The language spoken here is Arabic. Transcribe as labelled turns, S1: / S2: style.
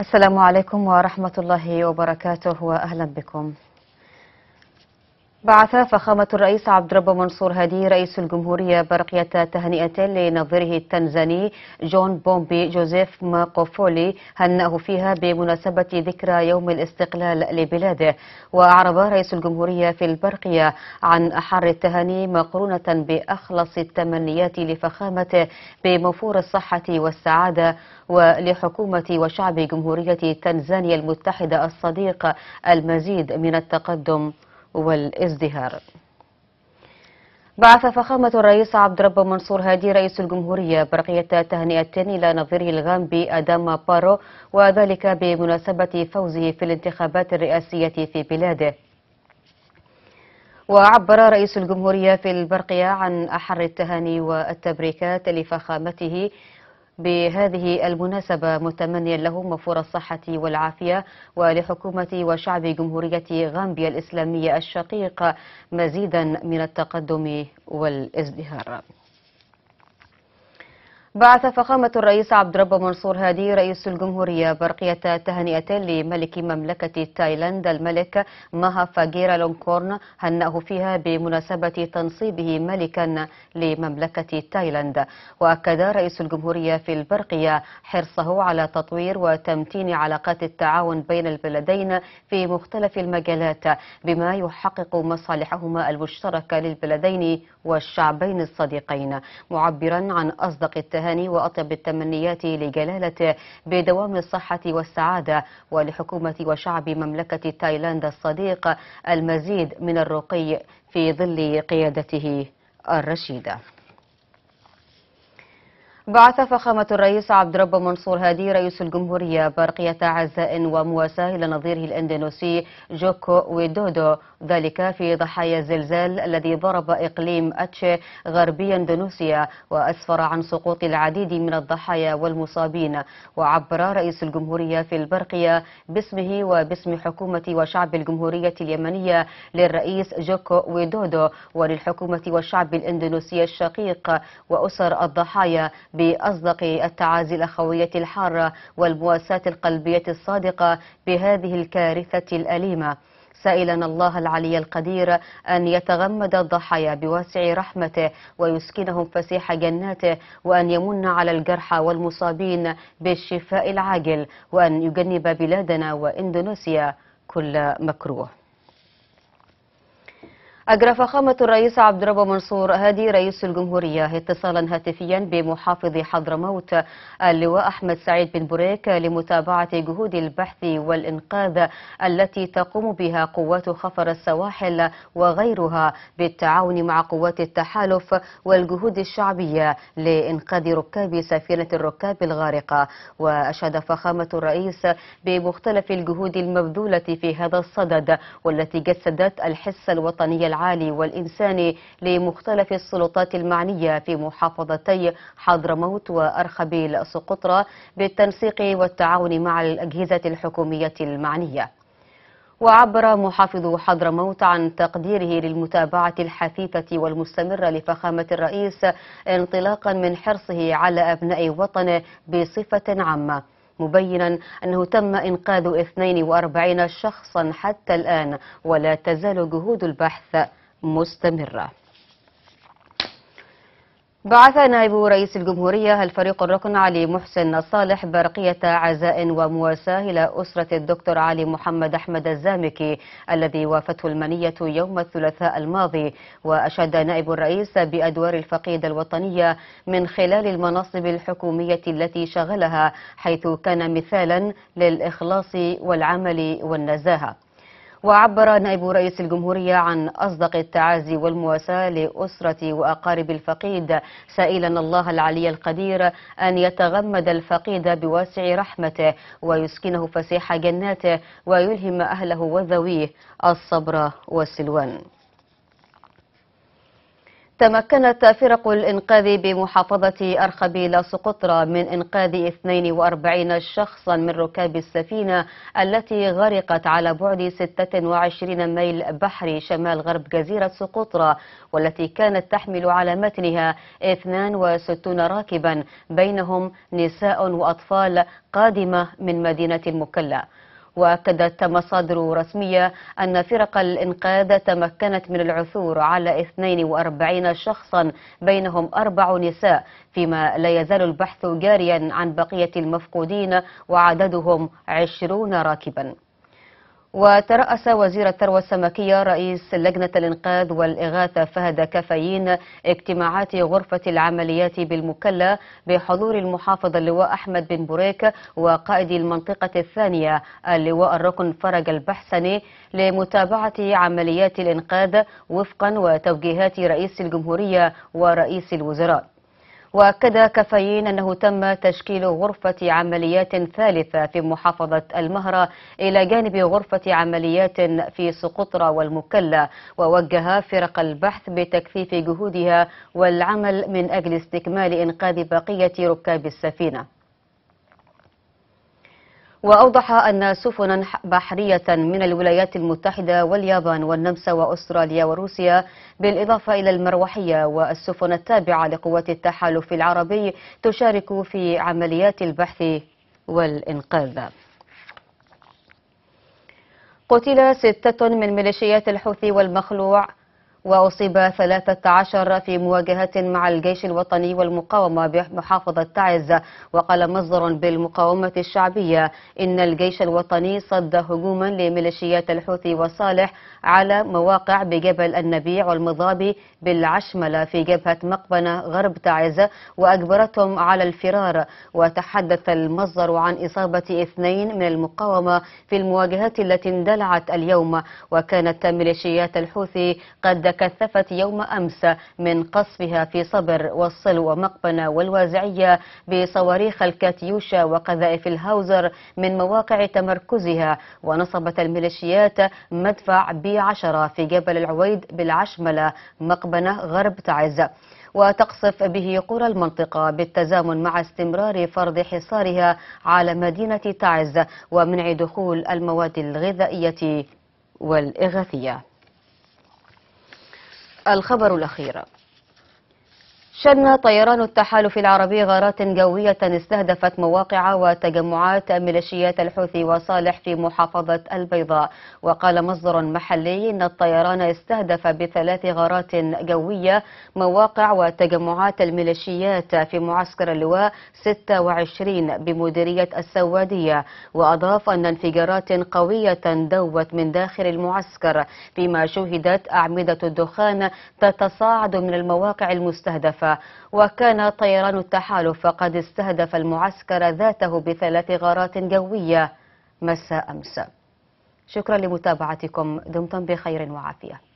S1: السلام عليكم ورحمة الله وبركاته وأهلا بكم بعث فخامة الرئيس عبد الرب منصور هادي رئيس الجمهورية برقية تهنئة لنظيره التنزاني جون بومبي جوزيف ماقوفولي هنأه فيها بمناسبة ذكرى يوم الاستقلال لبلاده وأعرب رئيس الجمهورية في البرقية عن أحر التهاني مقرونة بأخلص التمنيات لفخامته بموفور الصحة والسعادة ولحكومة وشعب جمهورية تنزانيا المتحدة الصديق المزيد من التقدم والازدهار بعث فخامة الرئيس عبد رب منصور هادي رئيس الجمهورية برقية تهنئة إلى نظيره الغامبي أداما بارو وذلك بمناسبة فوزه في الانتخابات الرئاسية في بلاده وعبر رئيس الجمهورية في البرقية عن أحر التهاني والتبريكات لفخامته بهذه المناسبة متمنيا لهم وفور الصحة والعافية ولحكومة وشعب جمهورية غامبيا الإسلامية الشقيق مزيدا من التقدم والازدهار بعث فخامة الرئيس عبد رب منصور هادي رئيس الجمهورية برقية تهنئة لملك مملكة تايلاند الملك مها فاجيرا لونكورن هنأه فيها بمناسبة تنصيبه ملكا لمملكة تايلاند وأكد رئيس الجمهورية في البرقية حرصه على تطوير وتمتين علاقات التعاون بين البلدين في مختلف المجالات بما يحقق مصالحهما المشتركة للبلدين والشعبين الصديقين معبرا عن أصدق التهنئة التهاني وأطيب التمنيات لجلالته بدوام الصحة والسعادة ولحكومة وشعب مملكة تايلاند الصديق المزيد من الرقي في ظل قيادته الرشيدة بعث فخامة الرئيس عبد رب منصور هادي رئيس الجمهورية برقية عزاء ومواساة إلى نظيره الإندونيسي جوكو ويدودو ذلك في ضحايا الزلزال الذي ضرب إقليم أتشي غربي إندونيسيا وأسفر عن سقوط العديد من الضحايا والمصابين وعبر رئيس الجمهورية في البرقية باسمه وباسم حكومة وشعب الجمهورية اليمنية للرئيس جوكو ويدودو وللحكومة والشعب الإندونيسي الشقيق وأسر الضحايا بأصدق التعازي الأخوية الحارة والمواساة القلبية الصادقة بهذه الكارثة الأليمة سائلا الله العلي القدير أن يتغمد الضحايا بواسع رحمته ويسكنهم فسيح جناته وأن يمن على الجرحى والمصابين بالشفاء العاجل وأن يجنب بلادنا وإندونيسيا كل مكروه أجرى فخامة الرئيس عبد الرب منصور هادي رئيس الجمهورية اتصالا هاتفيا بمحافظ حضرموت اللواء أحمد سعيد بن بريك لمتابعة جهود البحث والإنقاذ التي تقوم بها قوات خفر السواحل وغيرها بالتعاون مع قوات التحالف والجهود الشعبية لإنقاذ ركاب سفينة الركاب الغارقة وأشاد فخامة الرئيس بمختلف الجهود المبذولة في هذا الصدد والتي جسدت الحس الوطني العام العالي والإنساني لمختلف السلطات المعنية في محافظتي حضرموت وأرخبيل سقطرى بالتنسيق والتعاون مع الأجهزة الحكومية المعنية وعبر محافظ حضرموت عن تقديره للمتابعة الحثيثة والمستمرة لفخامة الرئيس انطلاقا من حرصه على أبناء وطنه بصفة عامة مبينا أنه تم إنقاذ 42 شخصا حتى الآن ولا تزال جهود البحث مستمرة بعث نائب رئيس الجمهورية الفريق الركن علي محسن صالح برقية عزاء ومواساة إلى أسرة الدكتور علي محمد أحمد الزامكي الذي وافته المنية يوم الثلاثاء الماضي وأشاد نائب الرئيس بأدوار الفقيد الوطنية من خلال المناصب الحكومية التي شغلها حيث كان مثالا للإخلاص والعمل والنزاهة وعبر نائب رئيس الجمهورية عن أصدق التعازي والمواساة لأسرة وأقارب الفقيد سائلا الله العلي القدير أن يتغمد الفقيد بواسع رحمته ويسكنه فسيح جناته ويلهم أهله وذويه الصبر والسلوان تمكنت فرق الإنقاذ بمحافظة أرخبيل سقطرى من إنقاذ 42 شخصا من ركاب السفينة التي غرقت على بعد 26 ميل بحري شمال غرب جزيرة سقطرى والتي كانت تحمل على متنها 62 راكبا بينهم نساء وأطفال قادمة من مدينة المكلا وأكدت مصادر رسمية أن فرق الإنقاذ تمكنت من العثور على 42 شخصا بينهم أربع نساء فيما لا يزال البحث جاريا عن بقية المفقودين وعددهم 20 راكبا وترأس وزير الثروة السمكية رئيس لجنة الإنقاذ والإغاثة فهد كفايين اجتماعات غرفة العمليات بالمكلا بحضور المحافظ اللواء أحمد بن بريك وقائد المنطقة الثانية اللواء الركن فرج البحسني لمتابعة عمليات الإنقاذ وفقا وتوجيهات رئيس الجمهورية ورئيس الوزراء وأكد كفايين أنه تم تشكيل غرفة عمليات ثالثة في محافظة المهرة إلى جانب غرفة عمليات في سقطرى والمكلا ووجه فرق البحث بتكثيف جهودها والعمل من أجل استكمال إنقاذ بقية ركاب السفينة وأوضح أن سفنا بحرية من الولايات المتحدة واليابان والنمسا وأستراليا وروسيا بالإضافة إلى المروحية والسفن التابعة لقوات التحالف العربي تشارك في عمليات البحث والإنقاذ قتل ستة من ميليشيات الحوثي والمخلوع وأصيب 13 في مواجهة مع الجيش الوطني والمقاومة بمحافظة تعز وقال مصدر بالمقاومة الشعبية إن الجيش الوطني صد هجوما لميليشيات الحوثي وصالح على مواقع بجبل النبيع والمضابي بالعشملة في جبهة مقبنة غرب تعز وأجبرتهم على الفرار وتحدث المصدر عن إصابة اثنين من المقاومة في المواجهات التي اندلعت اليوم وكانت ميليشيات الحوثي قد تكثفت يوم أمس من قصفها في صبر والصل ومقبنة والوازعية بصواريخ الكاتيوشا وقذائف الهاوزر من مواقع تمركزها ونصبت الميليشيات مدفع بي 10 في جبل العويد بالعشملة مقبنة غرب تعز وتقصف به قرى المنطقة بالتزامن مع استمرار فرض حصارها على مدينة تعز ومنع دخول المواد الغذائية والإغاثية الخبر الأخير شن طيران التحالف العربي غارات جوية استهدفت مواقع وتجمعات ميليشيات الحوثي وصالح في محافظة البيضاء وقال مصدر محلي إن الطيران استهدف بثلاث غارات جوية مواقع وتجمعات الميليشيات في معسكر اللواء 26 بمديرية السوادية وأضاف أن انفجارات قوية دوت من داخل المعسكر فيما شهدت أعمدة الدخان تتصاعد من المواقع المستهدفة وكان طيران التحالف قد استهدف المعسكر ذاته بثلاث غارات جوية مساء أمس شكرا لمتابعتكم دمتم بخير وعافية